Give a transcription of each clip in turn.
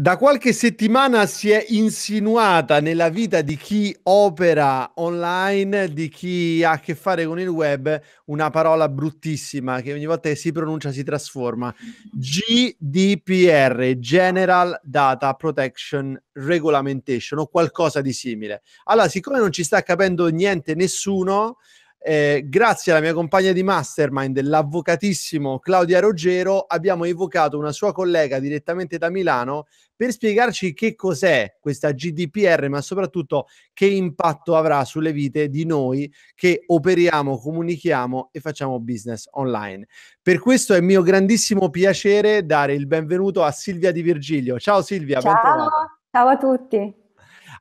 Da qualche settimana si è insinuata nella vita di chi opera online, di chi ha a che fare con il web, una parola bruttissima che ogni volta che si pronuncia si trasforma. GDPR, General Data Protection Regulation o qualcosa di simile. Allora, siccome non ci sta capendo niente nessuno, eh, grazie alla mia compagna di mastermind, l'avvocatissimo Claudia Rogero, abbiamo evocato una sua collega direttamente da Milano per spiegarci che cos'è questa GDPR, ma soprattutto che impatto avrà sulle vite di noi che operiamo, comunichiamo e facciamo business online. Per questo è mio grandissimo piacere dare il benvenuto a Silvia Di Virgilio. Ciao Silvia, ciao, ciao a tutti.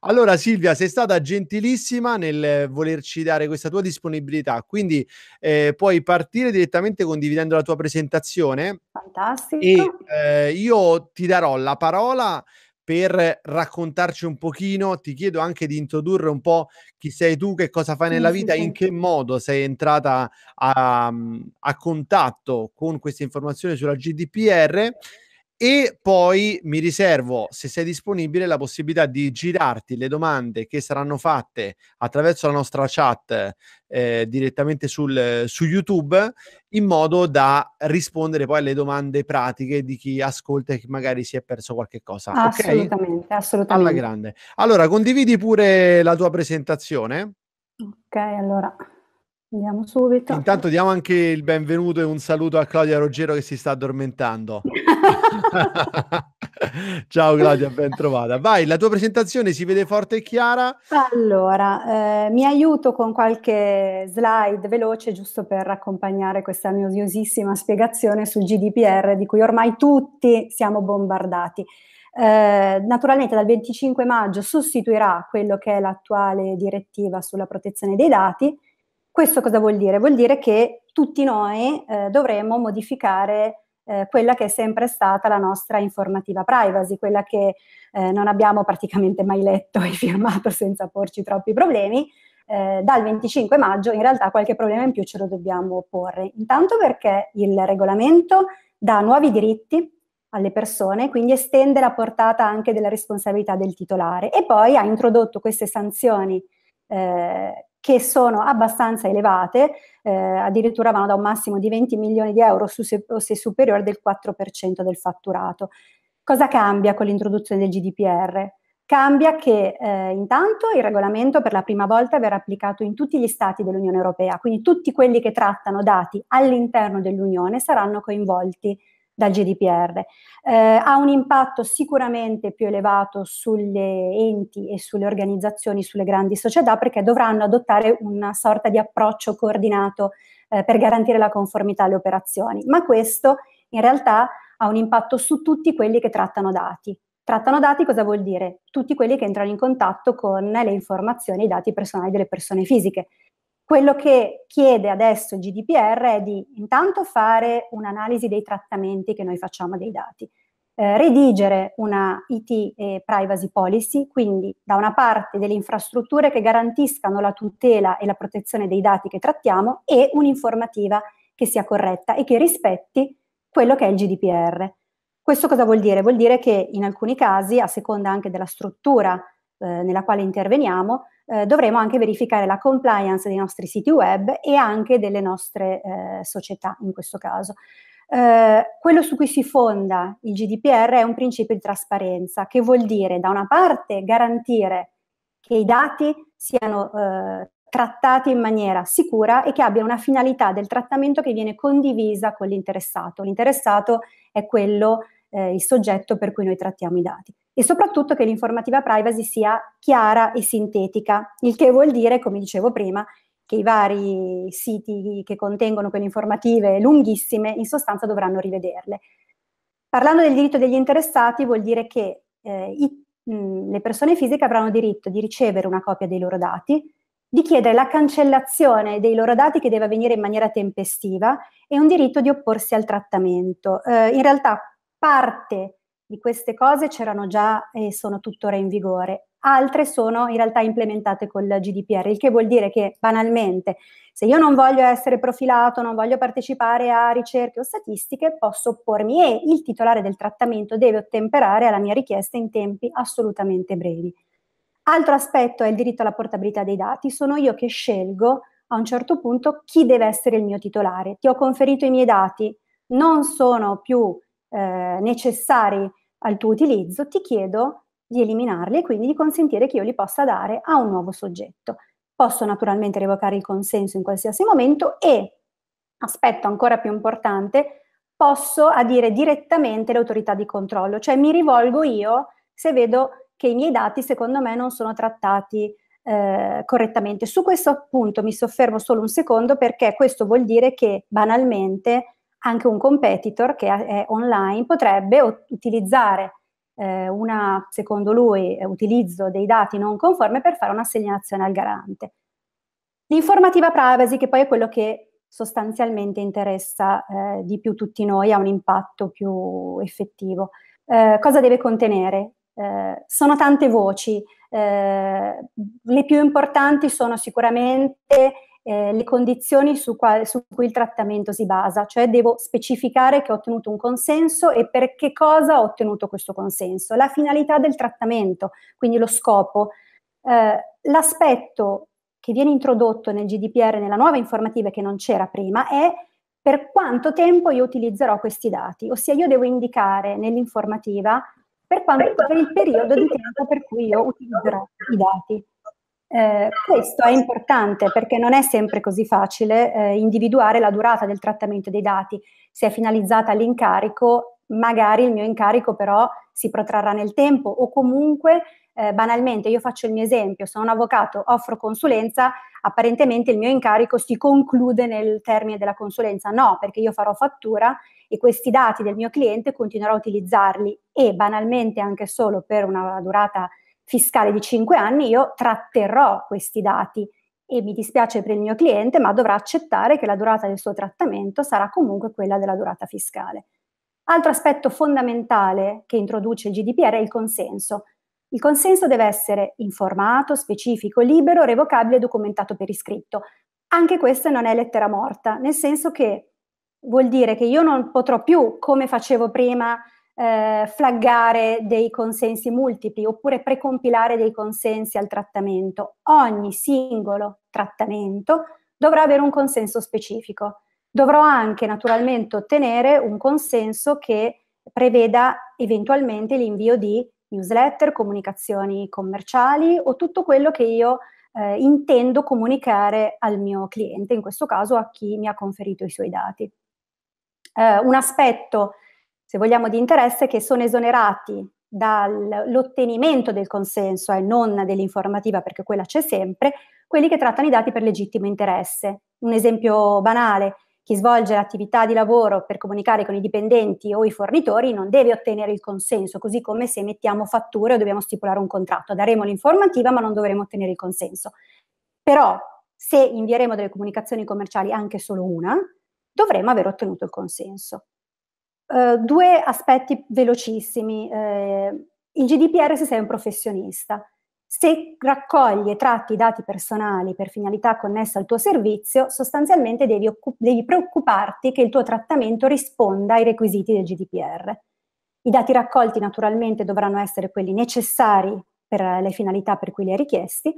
Allora Silvia, sei stata gentilissima nel eh, volerci dare questa tua disponibilità, quindi eh, puoi partire direttamente condividendo la tua presentazione. Fantastico. E eh, io ti darò la parola per raccontarci un pochino, ti chiedo anche di introdurre un po' chi sei tu, che cosa fai nella vita, in che modo sei entrata a, a contatto con queste informazioni sulla GDPR e poi mi riservo, se sei disponibile, la possibilità di girarti le domande che saranno fatte attraverso la nostra chat eh, direttamente sul, su YouTube, in modo da rispondere poi alle domande pratiche di chi ascolta e che magari si è perso qualche cosa. Assolutamente, okay? assolutamente. Alla grande. Allora, condividi pure la tua presentazione. Ok, allora. Andiamo subito. Intanto diamo anche il benvenuto e un saluto a Claudia Ruggero che si sta addormentando. Ciao Claudia, ben trovata. Vai, la tua presentazione si vede forte e chiara. Allora, eh, mi aiuto con qualche slide veloce giusto per accompagnare questa noiosissima spiegazione sul GDPR di cui ormai tutti siamo bombardati. Eh, naturalmente dal 25 maggio sostituirà quello che è l'attuale direttiva sulla protezione dei dati questo cosa vuol dire? Vuol dire che tutti noi eh, dovremmo modificare eh, quella che è sempre stata la nostra informativa privacy, quella che eh, non abbiamo praticamente mai letto e firmato senza porci troppi problemi. Eh, dal 25 maggio in realtà qualche problema in più ce lo dobbiamo porre. Intanto perché il regolamento dà nuovi diritti alle persone, quindi estende la portata anche della responsabilità del titolare e poi ha introdotto queste sanzioni eh, che sono abbastanza elevate, eh, addirittura vanno da un massimo di 20 milioni di euro su se, o se superiore del 4% del fatturato. Cosa cambia con l'introduzione del GDPR? Cambia che eh, intanto il regolamento per la prima volta verrà applicato in tutti gli stati dell'Unione Europea, quindi tutti quelli che trattano dati all'interno dell'Unione saranno coinvolti dal GDPR. Eh, ha un impatto sicuramente più elevato sulle enti e sulle organizzazioni, sulle grandi società, perché dovranno adottare una sorta di approccio coordinato eh, per garantire la conformità alle operazioni. Ma questo in realtà ha un impatto su tutti quelli che trattano dati. Trattano dati cosa vuol dire? Tutti quelli che entrano in contatto con le informazioni i dati personali delle persone fisiche. Quello che chiede adesso il GDPR è di intanto fare un'analisi dei trattamenti che noi facciamo dei dati, eh, redigere una IT e privacy policy, quindi da una parte delle infrastrutture che garantiscano la tutela e la protezione dei dati che trattiamo e un'informativa che sia corretta e che rispetti quello che è il GDPR. Questo cosa vuol dire? Vuol dire che in alcuni casi, a seconda anche della struttura eh, nella quale interveniamo, eh, dovremo anche verificare la compliance dei nostri siti web e anche delle nostre eh, società in questo caso. Eh, quello su cui si fonda il GDPR è un principio di trasparenza, che vuol dire da una parte garantire che i dati siano eh, trattati in maniera sicura e che abbiano una finalità del trattamento che viene condivisa con l'interessato. L'interessato è quello eh, il soggetto per cui noi trattiamo i dati. E soprattutto che l'informativa privacy sia chiara e sintetica, il che vuol dire, come dicevo prima, che i vari siti che contengono quelle informative lunghissime in sostanza dovranno rivederle. Parlando del diritto degli interessati vuol dire che eh, i, mh, le persone fisiche avranno diritto di ricevere una copia dei loro dati, di chiedere la cancellazione dei loro dati che deve avvenire in maniera tempestiva e un diritto di opporsi al trattamento. Eh, in realtà parte di queste cose c'erano già e sono tuttora in vigore, altre sono in realtà implementate col GDPR, il che vuol dire che banalmente se io non voglio essere profilato, non voglio partecipare a ricerche o statistiche, posso oppormi e il titolare del trattamento deve ottemperare alla mia richiesta in tempi assolutamente brevi. Altro aspetto è il diritto alla portabilità dei dati, sono io che scelgo a un certo punto chi deve essere il mio titolare. Ti ho conferito i miei dati, non sono più eh, necessari al tuo utilizzo, ti chiedo di eliminarli e quindi di consentire che io li possa dare a un nuovo soggetto. Posso naturalmente revocare il consenso in qualsiasi momento e, aspetto ancora più importante, posso adire direttamente l'autorità di controllo, cioè mi rivolgo io se vedo che i miei dati secondo me non sono trattati eh, correttamente. Su questo punto mi soffermo solo un secondo perché questo vuol dire che banalmente anche un competitor che è online potrebbe utilizzare eh, una, secondo lui, eh, utilizzo dei dati non conformi per fare un'assegnazione al garante. L'informativa privacy, che poi è quello che sostanzialmente interessa eh, di più tutti noi, ha un impatto più effettivo. Eh, cosa deve contenere? Eh, sono tante voci, eh, le più importanti sono sicuramente eh, le condizioni su, quale, su, cui il trattamento si basa, cioè devo specificare che ho ottenuto un consenso e per che cosa ho ottenuto questo consenso, la finalità del trattamento, quindi lo scopo. Eh, l'aspetto che viene introdotto nel GDPR, nella nuova informativa che non c'era prima, è per quanto tempo io utilizzerò questi dati, ossia io devo indicare nell'informativa per, quanto, per il periodo di tempo per cui io utilizzerò i dati. Eh, questo è importante perché non è sempre così facile eh, individuare la durata del trattamento dei dati. Se è finalizzata l'incarico, magari il mio incarico però si protrarrà nel tempo o comunque eh, banalmente, io faccio il mio esempio, sono un avvocato, offro consulenza, apparentemente il mio incarico si conclude nel termine della consulenza. No, perché io farò fattura e questi dati del mio cliente continuerò a utilizzarli e banalmente anche solo per una durata fiscale di 5 anni io tratterrò questi dati e mi dispiace per il mio cliente, ma dovrà accettare che la durata del suo trattamento sarà comunque quella della durata fiscale. Altro aspetto fondamentale che introduce il GDPR è il consenso. Il consenso deve essere informato, specifico, libero, revocabile e documentato per iscritto. Anche questa non è lettera morta, nel senso che vuol dire che io non potrò più, come facevo prima, eh, flaggare dei consensi multipli oppure precompilare dei consensi al trattamento. Ogni singolo trattamento dovrà avere un consenso specifico. Dovrò anche naturalmente ottenere un consenso che preveda eventualmente l'invio di newsletter, comunicazioni commerciali o tutto quello che io eh, intendo comunicare al mio cliente, in questo caso a chi mi ha conferito i suoi dati. Eh, un aspetto se vogliamo, di interesse che sono esonerati dall'ottenimento del consenso e eh, non dell'informativa, perché quella c'è sempre, quelli che trattano i dati per legittimo interesse. Un esempio banale, chi svolge attività di lavoro per comunicare con i dipendenti o i fornitori non deve ottenere il consenso, così come se mettiamo fatture o dobbiamo stipulare un contratto. Daremo l'informativa ma non dovremo ottenere il consenso. Però se invieremo delle comunicazioni commerciali anche solo una, dovremo aver ottenuto il consenso. Eh, due aspetti velocissimi. Uh, il GDPR se sei un professionista. Se raccogli e tratti i dati personali per finalità connessa al tuo servizio, sostanzialmente devi, occup- devi preoccuparti che il tuo trattamento risponda ai requisiti del GDPR. I dati raccolti naturalmente dovranno essere quelli necessari per le finalità per cui li hai richiesti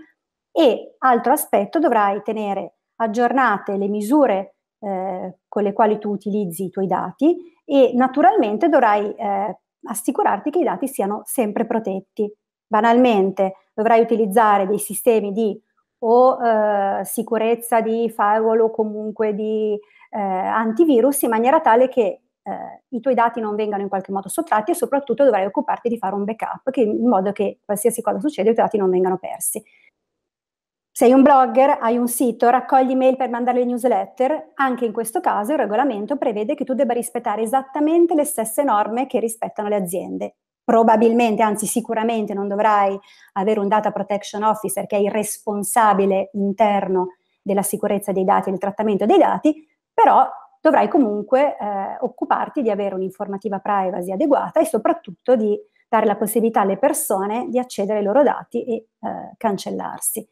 e, altro aspetto, dovrai tenere aggiornate le misure eh, con le quali tu utilizzi i tuoi dati e naturalmente dovrai eh, assicurarti che i dati siano sempre protetti. Banalmente dovrai utilizzare dei sistemi di o eh, sicurezza di firewall o comunque di eh, antivirus in maniera tale che eh, i tuoi dati non vengano in qualche modo sottratti e soprattutto dovrai occuparti di fare un backup che, in modo che qualsiasi cosa succeda i tuoi dati non vengano persi. Sei un blogger, hai un sito, raccogli mail per mandare le newsletter, anche in questo caso il regolamento prevede che tu debba rispettare esattamente le stesse norme che rispettano le aziende. Probabilmente, anzi sicuramente non dovrai avere un data protection officer che è il responsabile interno della sicurezza dei dati e del trattamento dei dati, però dovrai comunque eh, occuparti di avere un'informativa privacy adeguata e soprattutto di dare la possibilità alle persone di accedere ai loro dati e eh, cancellarsi.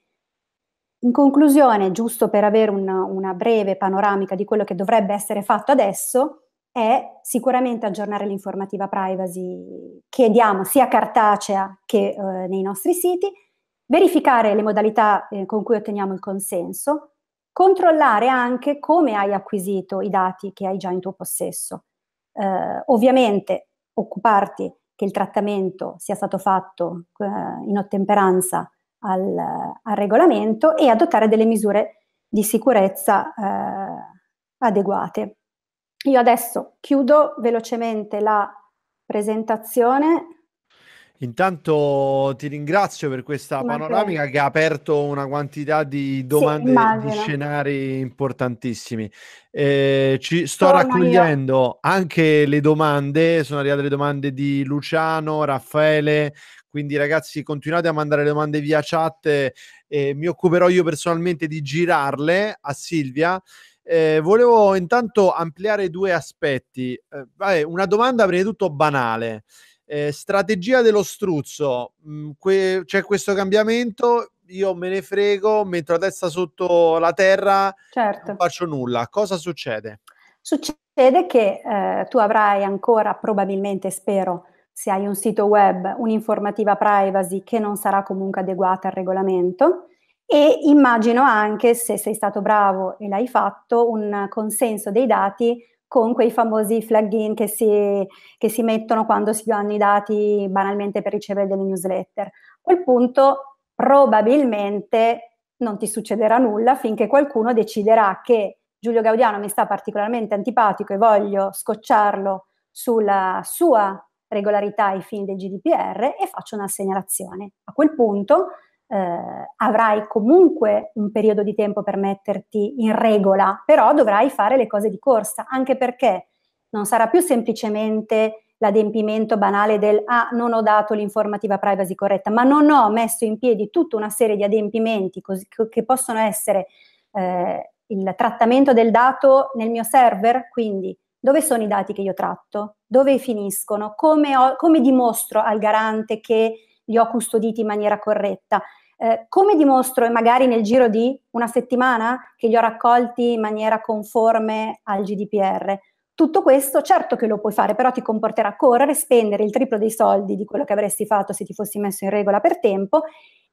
In conclusione, giusto per avere una, una breve panoramica di quello che dovrebbe essere fatto adesso, è sicuramente aggiornare l'informativa privacy che diamo sia cartacea che eh, nei nostri siti, verificare le modalità eh, con cui otteniamo il consenso, controllare anche come hai acquisito i dati che hai già in tuo possesso. Eh, ovviamente occuparti che il trattamento sia stato fatto eh, in ottemperanza al, al regolamento e adottare delle misure di sicurezza eh, adeguate. Io adesso chiudo velocemente la presentazione Intanto ti ringrazio per questa panoramica che ha aperto una quantità di domande sì, di scenari importantissimi. Eh, ci sto Torna raccogliendo io. anche le domande, sono arrivate le domande di Luciano, Raffaele, quindi ragazzi continuate a mandare le domande via chat e mi occuperò io personalmente di girarle a Silvia. Eh, volevo intanto ampliare due aspetti. Eh, vabbè, una domanda prima di tutto banale. Eh, strategia dello struzzo, mm, que- c'è questo cambiamento, io me ne frego, metto la testa sotto la terra, certo. non faccio nulla. Cosa succede? Succede che eh, tu avrai ancora probabilmente, spero, se hai un sito web, un'informativa privacy che non sarà comunque adeguata al regolamento e immagino anche, se sei stato bravo e l'hai fatto, un consenso dei dati con quei famosi flag-in che si, che si mettono quando si danno i dati banalmente per ricevere delle newsletter. A quel punto probabilmente non ti succederà nulla finché qualcuno deciderà che Giulio Gaudiano mi sta particolarmente antipatico e voglio scocciarlo sulla sua regolarità ai fini del GDPR e faccio una segnalazione. A quel punto eh, avrai comunque un periodo di tempo per metterti in regola, però dovrai fare le cose di corsa, anche perché non sarà più semplicemente l'adempimento banale del ah non ho dato l'informativa privacy corretta, ma non ho messo in piedi tutta una serie di adempimenti così, che possono essere eh, il trattamento del dato nel mio server, quindi dove sono i dati che io tratto, dove finiscono, come, ho, come dimostro al garante che li ho custoditi in maniera corretta. Eh, come dimostro magari nel giro di una settimana che li ho raccolti in maniera conforme al GDPR? Tutto questo certo che lo puoi fare, però ti comporterà a correre, spendere il triplo dei soldi di quello che avresti fatto se ti fossi messo in regola per tempo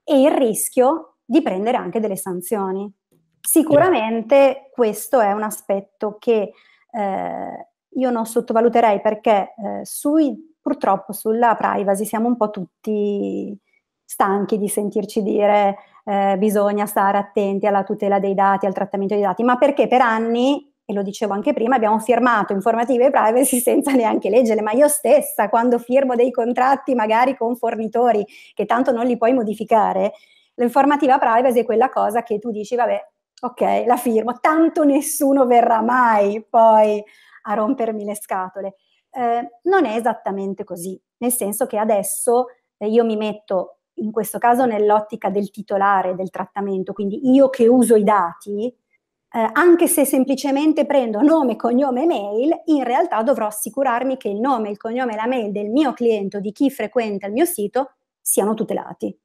e il rischio di prendere anche delle sanzioni. Sicuramente questo è un aspetto che eh, io non sottovaluterei perché eh, sui, purtroppo sulla privacy siamo un po' tutti stanchi di sentirci dire eh, bisogna stare attenti alla tutela dei dati, al trattamento dei dati, ma perché per anni, e lo dicevo anche prima, abbiamo firmato informative privacy senza neanche leggere, ma io stessa quando firmo dei contratti magari con fornitori che tanto non li puoi modificare, l'informativa privacy è quella cosa che tu dici, vabbè, ok, la firmo, tanto nessuno verrà mai poi a rompermi le scatole. Eh, non è esattamente così, nel senso che adesso eh, io mi metto in questo caso nell'ottica del titolare del trattamento, quindi io che uso i dati, eh, anche se semplicemente prendo nome, cognome e mail, in realtà dovrò assicurarmi che il nome, il cognome e la mail del mio cliente o di chi frequenta il mio sito siano tutelati.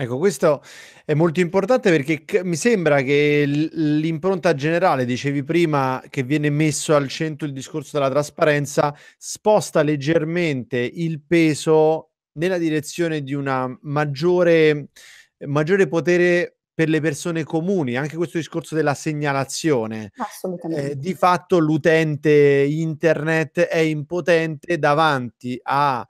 Ecco, questo è molto importante perché c- mi sembra che l- l'impronta generale, dicevi prima, che viene messo al centro il discorso della trasparenza, sposta leggermente il peso nella direzione di una maggiore, maggiore potere per le persone comuni, anche questo discorso della segnalazione. Eh, Assolutamente. Eh, di fatto l'utente internet è impotente davanti a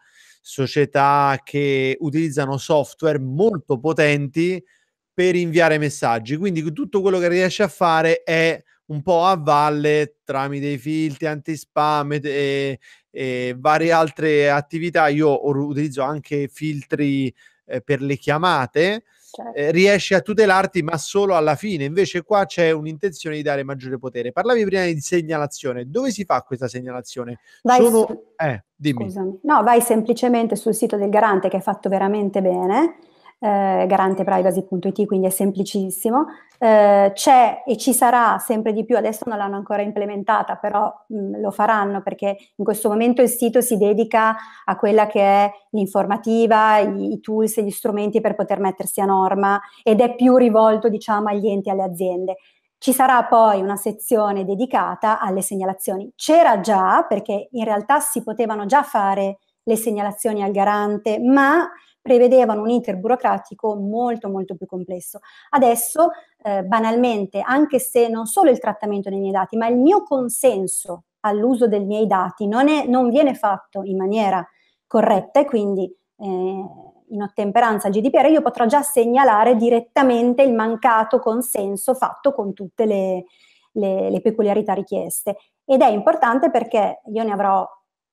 società che utilizzano software molto potenti per inviare messaggi. Quindi tutto quello che riesce a fare è un po' a valle tramite i filtri anti-spam e, e varie altre attività. Io utilizzo anche filtri eh, per le chiamate certo. Eh, riesci a tutelarti ma solo alla fine. Invece qua c'è un'intenzione di dare maggiore potere. Parlavi prima di segnalazione. Dove si fa questa segnalazione? Vai Sono... se... eh, No, vai semplicemente sul sito del garante che è fatto veramente bene eh, garanteprivacy.it, quindi è semplicissimo. Eh, c'è e ci sarà sempre di più, adesso non l'hanno ancora implementata, però mh, mm, lo faranno perché in questo momento il sito si dedica a quella che è l'informativa, i, i tools e gli strumenti per poter mettersi a norma ed è più rivolto diciamo agli enti e alle aziende. Ci sarà poi una sezione dedicata alle segnalazioni. C'era già, perché in realtà si potevano già fare le segnalazioni al garante, ma prevedevano un iter burocratico molto molto più complesso. Adesso, eh, banalmente, anche se non solo il trattamento dei miei dati, ma il mio consenso all'uso dei miei dati non, è, non viene fatto in maniera corretta e quindi eh, in ottemperanza al GDPR io potrò già segnalare direttamente il mancato consenso fatto con tutte le, le, le peculiarità richieste. Ed è importante perché io ne avrò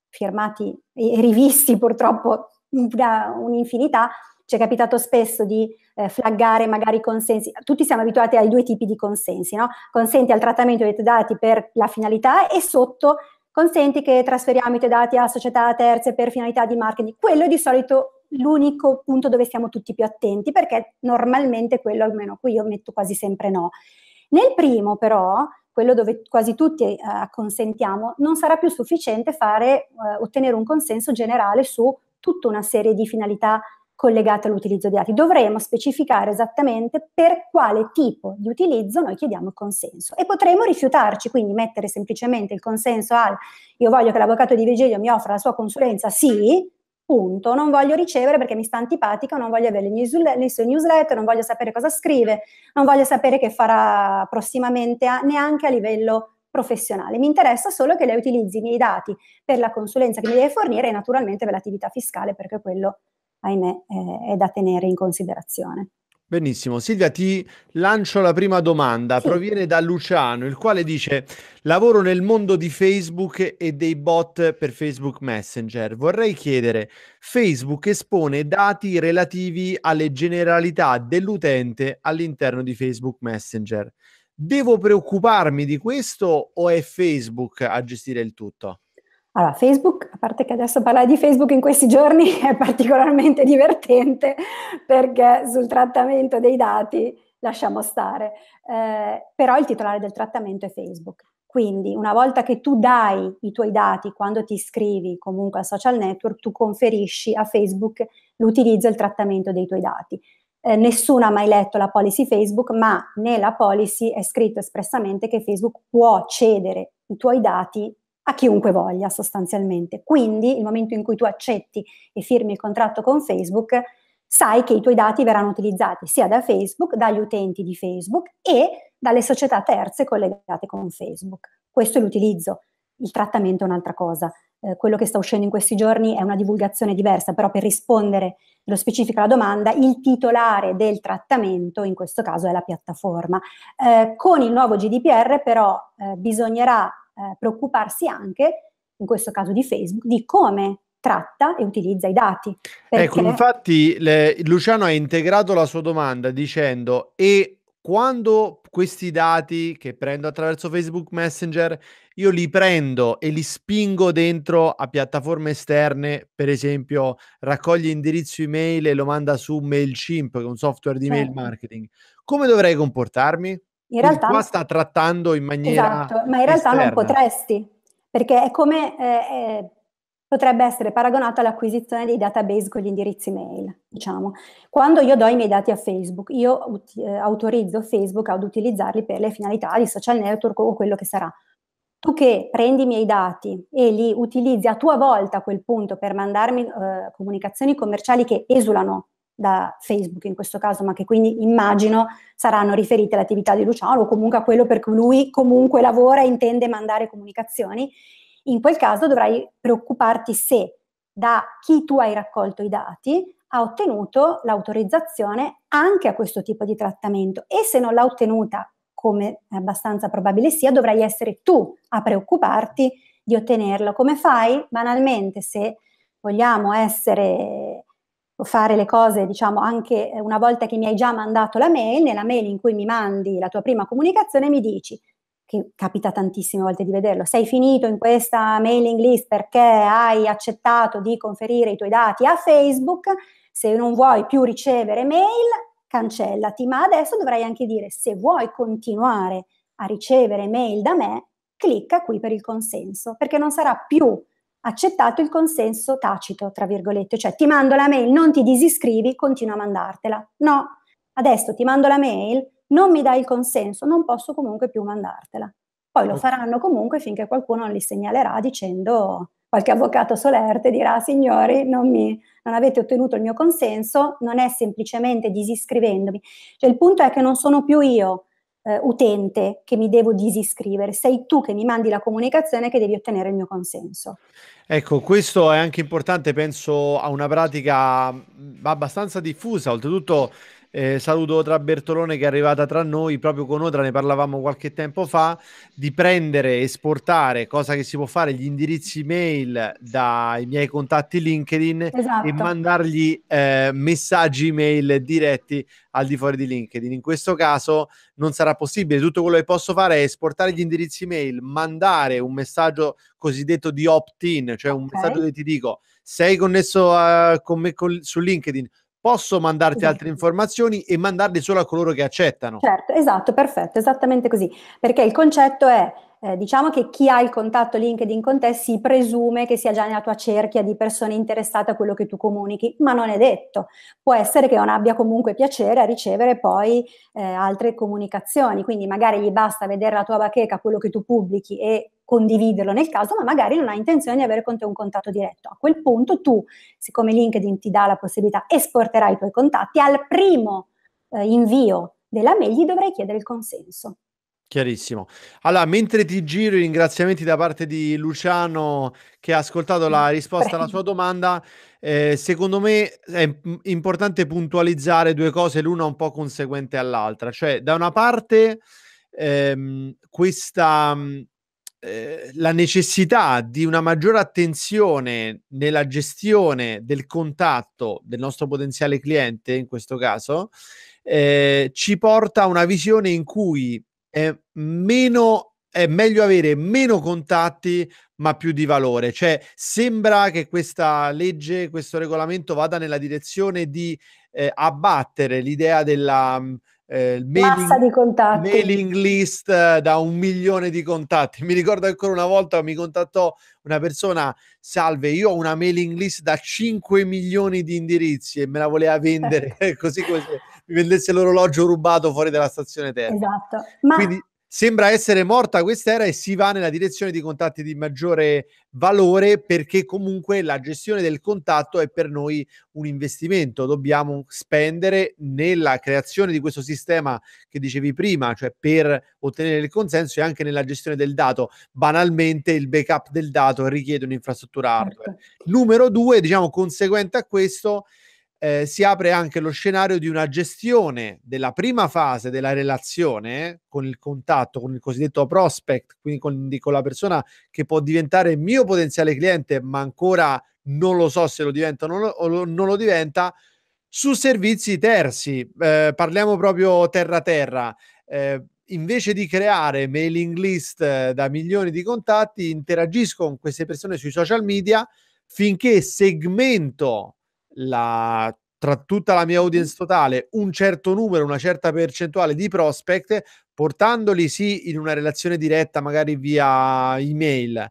firmati e rivisti purtroppo da un'infinità, ci è capitato spesso di eh, flaggare magari consensi, tutti siamo abituati ai due tipi di consensi, no? consenti al trattamento dei dati per la finalità e sotto consenti che trasferiamo i tuoi dati a società terze per finalità di marketing, quello è di solito l'unico punto dove siamo tutti più attenti perché normalmente quello almeno qui io metto quasi sempre no. Nel primo però, quello dove quasi tutti eh, acconsentiamo, eh, non sarà più sufficiente fare, eh, ottenere un consenso generale su tutta una serie di finalità collegate all'utilizzo di dati. Dovremo specificare esattamente per quale tipo di utilizzo noi chiediamo il consenso e potremo rifiutarci, quindi mettere semplicemente il consenso al io voglio che l'avvocato di Virgilio mi offra la sua consulenza, sì, punto, non voglio ricevere perché mi sta antipatica, non voglio avere le sue newsletter, non voglio sapere cosa scrive, non voglio sapere che farà prossimamente a, neanche a livello professionale. Mi interessa solo che lei utilizzi i miei dati per la consulenza che mi deve fornire e naturalmente per l'attività fiscale, perché quello, ahimè, è da tenere in considerazione. Benissimo, Silvia, ti lancio la prima domanda. Sì. Proviene da Luciano, il quale dice: Lavoro nel mondo di Facebook e dei bot per Facebook Messenger. Vorrei chiedere: Facebook espone dati relativi alle generalità dell'utente all'interno di Facebook Messenger. Devo preoccuparmi di questo o è Facebook a gestire il tutto? Allora, Facebook, a parte che adesso parlare di Facebook in questi giorni è particolarmente divertente perché sul trattamento dei dati lasciamo stare, eh, però il titolare del trattamento è Facebook. Quindi una volta che tu dai i tuoi dati quando ti iscrivi comunque al social network, tu conferisci a Facebook l'utilizzo e il trattamento dei tuoi dati eh, nessuno ha mai letto la policy Facebook, ma nella policy è scritto espressamente che Facebook può cedere i tuoi dati a chiunque voglia sostanzialmente. Quindi il momento in cui tu accetti e firmi il contratto con Facebook, sai che i tuoi dati verranno utilizzati sia da Facebook, dagli utenti di Facebook e dalle società terze collegate con Facebook. Questo è l'utilizzo, il trattamento è un'altra cosa eh, quello che sta uscendo in questi giorni è una divulgazione diversa, però per rispondere nello specifico alla domanda, il titolare del trattamento in questo caso è la piattaforma. Eh, con il nuovo GDPR però eh, bisognerà eh, preoccuparsi anche, in questo caso di Facebook, di come tratta e utilizza i dati. Ecco, Perché... Ecco, infatti le, Luciano ha integrato la sua domanda dicendo e quando questi dati che prendo attraverso Facebook Messenger, io li prendo e li spingo dentro a piattaforme esterne, per esempio raccoglie indirizzo email e lo manda su MailChimp, che è un software di certo. mail marketing, come dovrei comportarmi? In realtà... Qua sta trattando in maniera... Esatto, ma in realtà esterna. non potresti, perché è come eh, eh potrebbe essere paragonata all'acquisizione dei database con gli indirizzi mail, diciamo. Quando io do i miei dati a Facebook, io ut- eh, autorizzo Facebook ad utilizzarli per le finalità di social network o quello che sarà. Tu che prendi i miei dati e li utilizzi a tua volta a quel punto per mandarmi eh, comunicazioni commerciali che esulano da Facebook in questo caso, ma che quindi immagino saranno riferite all'attività di Luciano o comunque a quello per cui lui comunque lavora e intende mandare comunicazioni in quel caso dovrai preoccuparti se da chi tu hai raccolto i dati ha ottenuto l'autorizzazione anche a questo tipo di trattamento e se non l'ha ottenuta, come è abbastanza probabile sia, dovrai essere tu a preoccuparti di ottenerlo. Come fai? Banalmente, se vogliamo essere fare le cose, diciamo, anche una volta che mi hai già mandato la mail, nella mail in cui mi mandi la tua prima comunicazione mi dici che capita tantissime volte di vederlo, sei finito in questa mailing list perché hai accettato di conferire i tuoi dati a Facebook, se non vuoi più ricevere mail, cancellati, ma adesso dovrai anche dire se vuoi continuare a ricevere mail da me, clicca qui per il consenso, perché non sarà più accettato il consenso tacito, tra virgolette, cioè ti mando la mail, non ti disiscrivi, continua a mandartela. No, adesso ti mando la mail, non mi dai il consenso, non posso comunque più mandartela. Poi lo faranno comunque finché qualcuno non li segnalerà dicendo, qualche avvocato solerte dirà, signori, non, mi, non avete ottenuto il mio consenso, non è semplicemente disiscrivendomi. Cioè, il punto è che non sono più io eh, utente che mi devo disiscrivere, sei tu che mi mandi la comunicazione che devi ottenere il mio consenso. Ecco, questo è anche importante, penso, a una pratica mm, abbastanza diffusa, oltretutto eh, saluto Otra Bertolone che è arrivata tra noi, proprio con Otra ne parlavamo qualche tempo fa, di prendere, esportare, cosa che si può fare, gli indirizzi mail dai miei contatti LinkedIn esatto. e mandargli eh, messaggi mail diretti al di fuori di LinkedIn. In questo caso non sarà possibile, tutto quello che posso fare è esportare gli indirizzi mail, mandare un messaggio cosiddetto di opt-in, cioè un okay. messaggio che ti dico sei connesso a, eh, con me con, su LinkedIn posso mandarti esatto. altre informazioni e mandarle solo a coloro che accettano. Certo, esatto, perfetto, esattamente così. Perché il concetto è, eh, diciamo che chi ha il contatto LinkedIn con te si presume che sia già nella tua cerchia di persone interessate a quello che tu comunichi, ma non è detto. Può essere che non abbia comunque piacere a ricevere poi eh, altre comunicazioni, quindi magari gli basta vedere la tua bacheca, quello che tu pubblichi e condividerlo nel caso, ma magari non ha intenzione di avere con te un contatto diretto. A quel punto tu, siccome LinkedIn ti dà la possibilità, esporterai i tuoi contatti, al primo eh, invio della mail gli dovrai chiedere il consenso. Chiarissimo. Allora, mentre ti giro i ringraziamenti da parte di Luciano che ha ascoltato la risposta Prego. alla sua domanda, eh, secondo me è importante puntualizzare due cose, l'una un po' conseguente all'altra. Cioè, da una parte, ehm, questa eh, la necessità di una maggiore attenzione nella gestione del contatto del nostro potenziale cliente, in questo caso, eh, ci porta a una visione in cui è meno è meglio avere meno contatti ma più di valore. Cioè, sembra che questa legge, questo regolamento vada nella direzione di eh, abbattere l'idea della mm, eh, mailing, mailing, list eh, da un milione di contatti. Mi ricordo ancora una volta mi contattò una persona, salve, io ho una mailing list da 5 milioni di indirizzi e me la voleva vendere così come se mi vendesse l'orologio rubato fuori dalla stazione terra. Esatto, ma Quindi, Sembra essere morta quest'era e si va nella direzione di contatti di maggiore valore perché comunque la gestione del contatto è per noi un investimento. Dobbiamo spendere nella creazione di questo sistema che dicevi prima, cioè per ottenere il consenso e anche nella gestione del dato. Banalmente il backup del dato richiede un'infrastruttura hardware. Certo. Numero due, diciamo conseguente a questo, eh, si apre anche lo scenario di una gestione della prima fase della relazione con il contatto, con il cosiddetto prospect, quindi con, con la persona che può diventare mio potenziale cliente, ma ancora non lo so se lo diventa o non lo, o non lo diventa, su servizi terzi. Eh, parliamo proprio terra-terra. Eh, invece di creare mailing list eh, da milioni di contatti, interagisco con queste persone sui social media finché segmento la, tra tutta la mia audience totale un certo numero, una certa percentuale di prospect, portandoli sì in una relazione diretta, magari via email,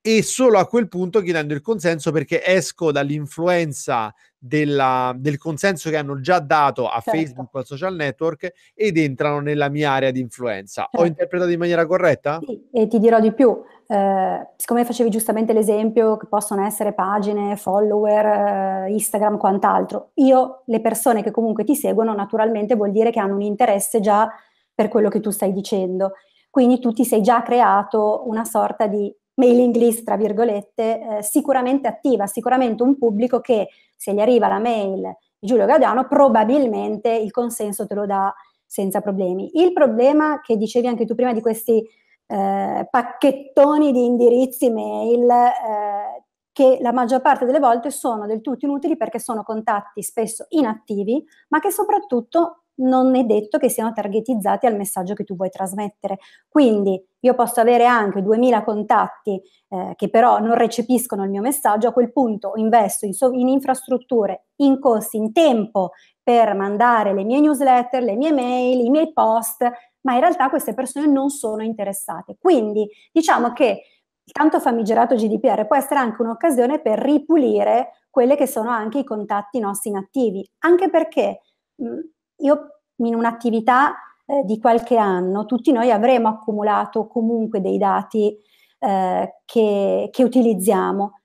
e solo a quel punto chiedendo il consenso perché esco dall'influenza della, del consenso che hanno già dato a certo. Facebook o al social network ed entrano nella mia area di influenza. Certo. Ho interpretato in maniera corretta? Sì, e ti dirò di più. Eh, siccome facevi giustamente l'esempio che possono essere pagine, follower, eh, Instagram, quant'altro, io le persone che comunque ti seguono naturalmente vuol dire che hanno un interesse già per quello che tu stai dicendo. Quindi tu ti sei già creato una sorta di mailing list, tra virgolette, eh, sicuramente attiva, sicuramente un pubblico che se gli arriva la mail di Giulio Gaudiano, probabilmente il consenso te lo dà senza problemi. Il problema che dicevi anche tu prima di questi eh, pacchettoni di indirizzi mail eh, che la maggior parte delle volte sono del tutto inutili perché sono contatti spesso inattivi, ma che soprattutto non è detto che siano targetizzati al messaggio che tu vuoi trasmettere. Quindi io posso avere anche 2000 contatti eh, che però non recepiscono il mio messaggio, a quel punto investo in, so- in infrastrutture, in costi, in tempo per mandare le mie newsletter, le mie mail, i miei post, ma in realtà queste persone non sono interessate. Quindi diciamo che il tanto famigerato GDPR può essere anche un'occasione per ripulire quelli che sono anche i contatti nostri inattivi, anche perché mh, io in un'attività eh, di qualche anno tutti noi avremo accumulato comunque dei dati eh, che, che, utilizziamo.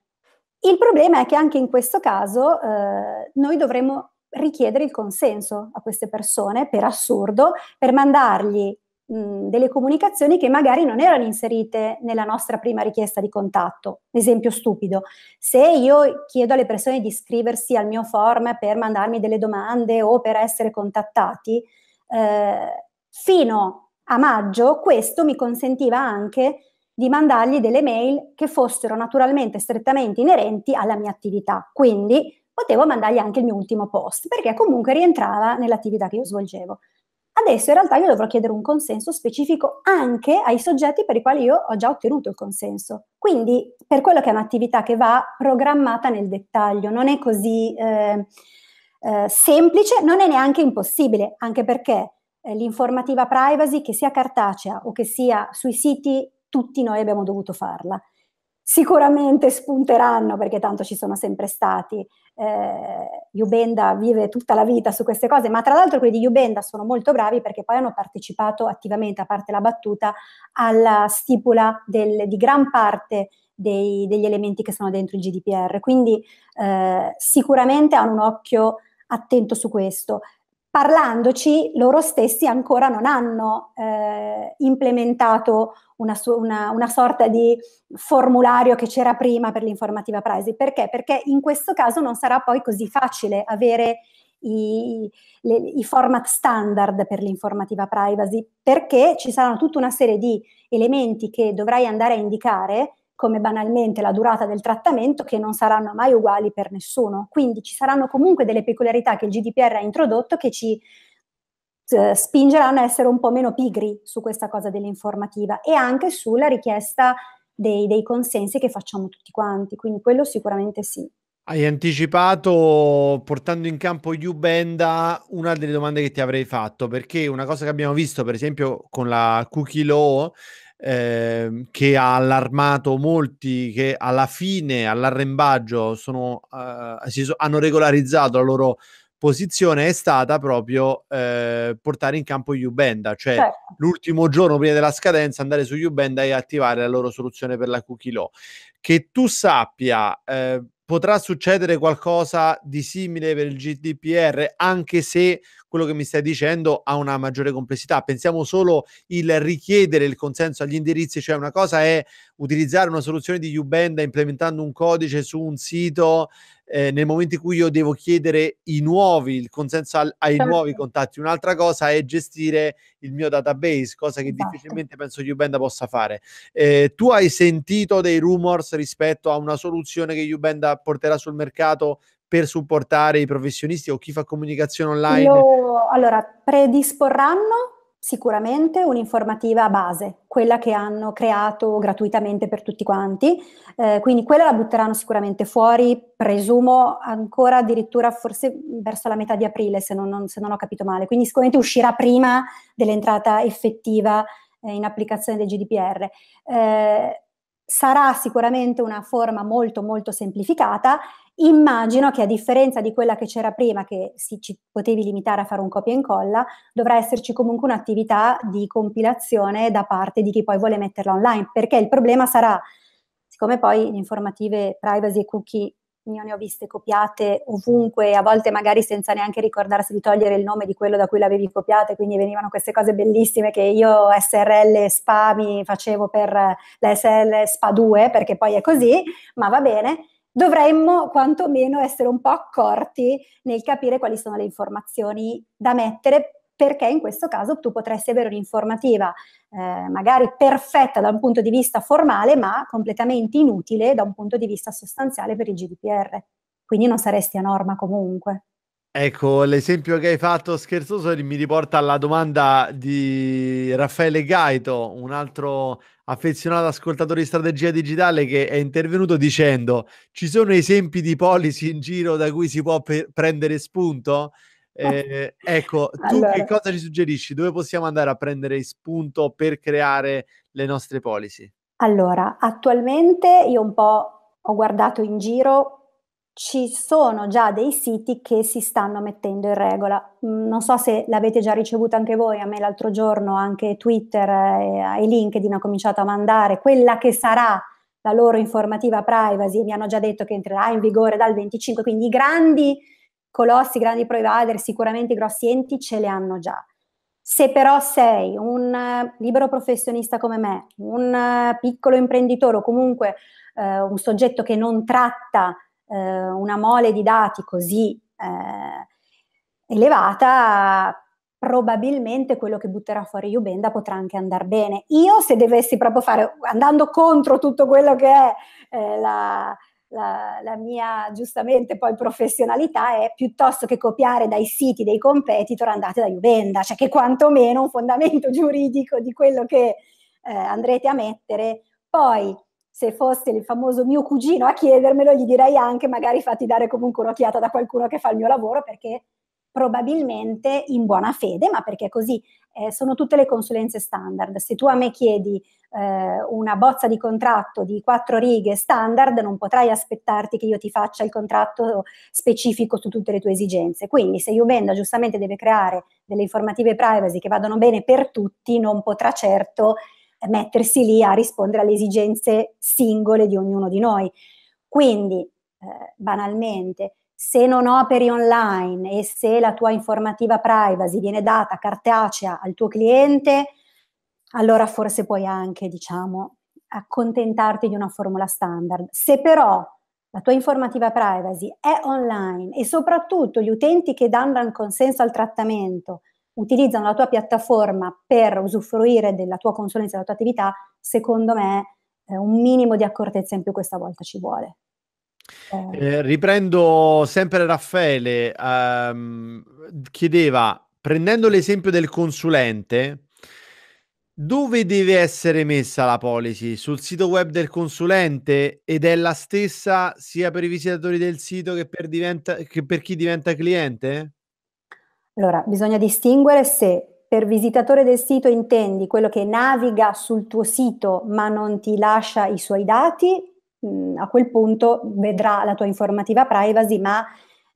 Il problema è che anche in questo caso eh, noi dovremmo richiedere il consenso a queste persone, per assurdo, per mandargli delle comunicazioni che magari non erano inserite nella nostra prima richiesta di contatto. Esempio stupido, se io chiedo alle persone di iscriversi al mio form per mandarmi delle domande o per essere contattati, eh, fino a maggio questo mi consentiva anche di mandargli delle mail che fossero naturalmente strettamente inerenti alla mia attività. Quindi potevo mandargli anche il mio ultimo post, perché comunque rientrava nell'attività che io svolgevo. Adesso in realtà io dovrò chiedere un consenso specifico anche ai soggetti per i quali io ho già ottenuto il consenso. Quindi per quello che è un'attività che va programmata nel dettaglio, non è così eh, eh, semplice, non è neanche impossibile, anche perché eh, l'informativa privacy, che sia cartacea o che sia sui siti, tutti noi abbiamo dovuto farla sicuramente spunteranno perché tanto ci sono sempre stati. Eh, Ubenda vive tutta la vita su queste cose, ma tra l'altro quelli di Ubenda sono molto bravi perché poi hanno partecipato attivamente, a parte la battuta, alla stipula del, di gran parte dei, degli elementi che sono dentro il GDPR. Quindi eh, sicuramente hanno un occhio attento su questo parlandoci loro stessi ancora non hanno eh, implementato una, una, una, sorta di formulario che c'era prima per l'informativa privacy. Perché? Perché in questo caso non sarà poi così facile avere i, le, i format standard per l'informativa privacy, perché ci saranno tutta una serie di elementi che dovrai andare a indicare come banalmente la durata del trattamento, che non saranno mai uguali per nessuno. Quindi ci saranno comunque delle peculiarità che il GDPR ha introdotto che ci eh, spingeranno a essere un po' meno pigri su questa cosa dell'informativa e anche sulla richiesta dei, dei consensi che facciamo tutti quanti. Quindi quello sicuramente sì. Hai anticipato, portando in campo Ubenda, una delle domande che ti avrei fatto, perché una cosa che abbiamo visto, per esempio, con la cookie law Ehm, che ha allarmato molti che alla fine, all'arrembaggio, sono, eh, so, hanno regolarizzato la loro posizione è stata proprio eh, portare in campo Ubenda, cioè certo. l'ultimo giorno prima della scadenza andare su Ubenda e attivare la loro soluzione per la cookie law. Che tu sappia, eh, potrà succedere qualcosa di simile per il GDPR, anche se quello che mi stai dicendo ha una maggiore complessità. Pensiamo solo il richiedere il consenso agli indirizzi, cioè una cosa è utilizzare una soluzione di Ubenda implementando un codice su un sito eh, nel momento in cui io devo chiedere i nuovi, il consenso al, ai certo. nuovi contatti. Un'altra cosa è gestire il mio database, cosa che esatto. difficilmente penso U-Band possa fare. Eh, tu hai sentito dei rumors rispetto a una soluzione che Ubenda porterà sul mercato per supportare i professionisti o chi fa comunicazione online? Io, allora, predisporranno sicuramente un'informativa base, quella che hanno creato gratuitamente per tutti quanti, eh, quindi quella la butteranno sicuramente fuori, presumo ancora addirittura forse verso la metà di aprile, se non, non, se non ho capito male, quindi sicuramente uscirà prima dell'entrata effettiva eh, in applicazione del GDPR. Eh, sarà sicuramente una forma molto molto semplificata Immagino che a differenza di quella che c'era prima, che si, ci potevi limitare a fare un copia e incolla, dovrà esserci comunque un'attività di compilazione da parte di chi poi vuole metterla online, perché il problema sarà, siccome poi le informative privacy e cookie io ne ho viste copiate ovunque, a volte magari senza neanche ricordarsi di togliere il nome di quello da cui le avevi copiate, quindi venivano queste cose bellissime che io SRL SPA mi facevo per la SRL SPA 2 perché poi è così, ma va bene dovremmo quantomeno essere un po' accorti nel capire quali sono le informazioni da mettere perché in questo caso tu potresti avere un'informativa eh, magari perfetta da un punto di vista formale, ma completamente inutile da un punto di vista sostanziale per il GDPR. Quindi non saresti a norma comunque. Ecco, l'esempio che hai fatto scherzoso mi riporta alla domanda di Raffaele Gaito, un altro affezionato ascoltatore di strategia digitale che è intervenuto dicendo ci sono esempi di policy in giro da cui si può per- prendere spunto? Eh, eh ecco, allora. tu che cosa ci suggerisci? Dove possiamo andare a prendere spunto per creare le nostre policy? Allora, attualmente io un po' ho guardato in giro ci sono già dei siti che si stanno mettendo in regola. Mm, non so se l'avete già ricevuta anche voi, a me l'altro giorno anche Twitter eh, e LinkedIn ha cominciato a mandare quella che sarà la loro informativa privacy e mi hanno già detto che entrerà in vigore dal 25, quindi i grandi colossi, i grandi provider, sicuramente i grossi enti ce le hanno già. Se però sei un eh, libero professionista come me, un eh, piccolo imprenditore o comunque eh, un soggetto che non tratta eh, una mole di dati così eh, elevata, probabilmente quello che butterà fuori Ubenda potrà anche andare bene. Io se dovessi proprio fare, andando contro tutto quello che è eh, la, la, la, mia giustamente poi professionalità è piuttosto che copiare dai siti dei competitor andate da Juvenda, cioè che quantomeno un fondamento giuridico di quello che eh, andrete a mettere. Poi se fosse il famoso mio cugino a chiedermelo, gli direi anche magari fatti dare comunque un'occhiata da qualcuno che fa il mio lavoro perché probabilmente in buona fede, ma perché così eh, sono tutte le consulenze standard. Se tu a me chiedi eh, una bozza di contratto di quattro righe standard, non potrai aspettarti che io ti faccia il contratto specifico su tutte le tue esigenze. Quindi se Juvenda giustamente deve creare delle informative privacy che vadano bene per tutti, non potrà certo eh, mettersi lì a rispondere alle esigenze singole di ognuno di noi. Quindi, eh, banalmente, se non operi online e se la tua informativa privacy viene data cartacea al tuo cliente, allora forse puoi anche, diciamo, accontentarti di una formula standard. Se però la tua informativa privacy è online e soprattutto gli utenti che danno il consenso al trattamento utilizzano la tua piattaforma per usufruire della tua consulenza, della tua attività, secondo me eh, un minimo di accortezza in più questa volta ci vuole. Eh. Eh, riprendo sempre Raffaele, ehm, chiedeva, prendendo l'esempio del consulente, dove deve essere messa la policy? Sul sito web del consulente ed è la stessa sia per i visitatori del sito che per, diventa, che per chi diventa cliente? Allora, bisogna distinguere se per visitatore del sito intendi quello che naviga sul tuo sito ma non ti lascia i suoi dati, mh, mm, a quel punto vedrà la tua informativa privacy, ma